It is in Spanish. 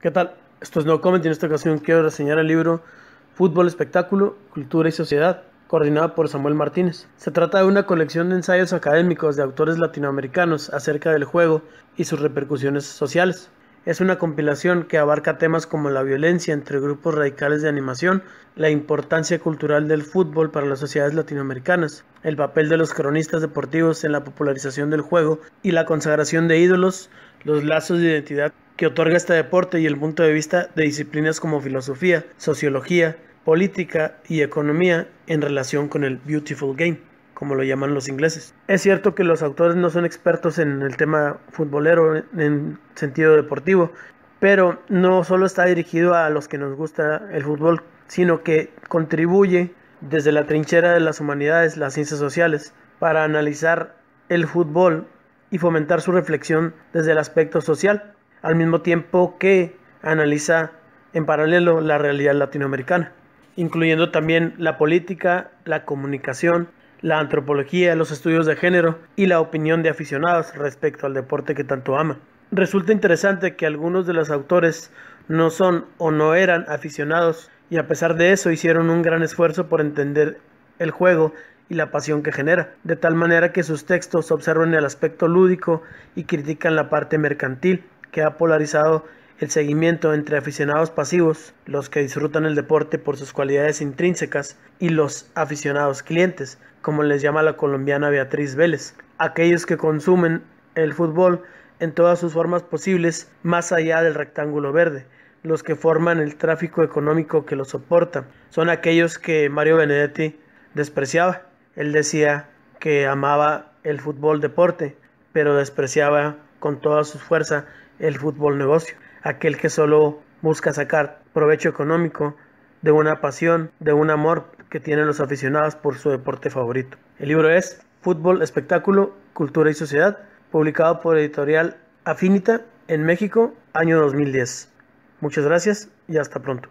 ¿Qué tal? Esto es No Comment y en esta ocasión quiero reseñar el libro Fútbol, Espectáculo, Cultura y Sociedad, coordinado por Samuel Martínez. Se trata de una colección de ensayos académicos de autores latinoamericanos acerca del juego y sus repercusiones sociales. Es una compilación que abarca temas como la violencia entre grupos radicales de animación, la importancia cultural del fútbol para las sociedades latinoamericanas, el papel de los cronistas deportivos en la popularización del juego y la consagración de ídolos los lazos de identidad que otorga este deporte y el punto de vista de disciplinas como filosofía, sociología, política y economía en relación con el Beautiful Game, como lo llaman los ingleses. Es cierto que los autores no son expertos en el tema futbolero en sentido deportivo, pero no solo está dirigido a los que nos gusta el fútbol, sino que contribuye desde la trinchera de las humanidades, las ciencias sociales, para analizar el fútbol y fomentar su reflexión desde el aspecto social, al mismo tiempo que analiza en paralelo la realidad latinoamericana, incluyendo también la política, la comunicación, la antropología, los estudios de género y la opinión de aficionados respecto al deporte que tanto ama. Resulta interesante que algunos de los autores no son o no eran aficionados y a pesar de eso hicieron un gran esfuerzo por entender el juego y la pasión que genera, de tal manera que sus textos observan el aspecto lúdico y critican la parte mercantil que ha polarizado el seguimiento entre aficionados pasivos, los que disfrutan el deporte por sus cualidades intrínsecas, y los aficionados clientes, como les llama la colombiana Beatriz Vélez, aquellos que consumen el fútbol en todas sus formas posibles más allá del rectángulo verde, los que forman el tráfico económico que lo soporta, son aquellos que Mario Benedetti despreciaba. Él decía que amaba el fútbol deporte, pero despreciaba con toda su fuerza el fútbol negocio, aquel que solo busca sacar provecho económico de una pasión, de un amor que tienen los aficionados por su deporte favorito. El libro es Fútbol, Espectáculo, Cultura y Sociedad, publicado por editorial Afinita en México, año 2010. Muchas gracias y hasta pronto.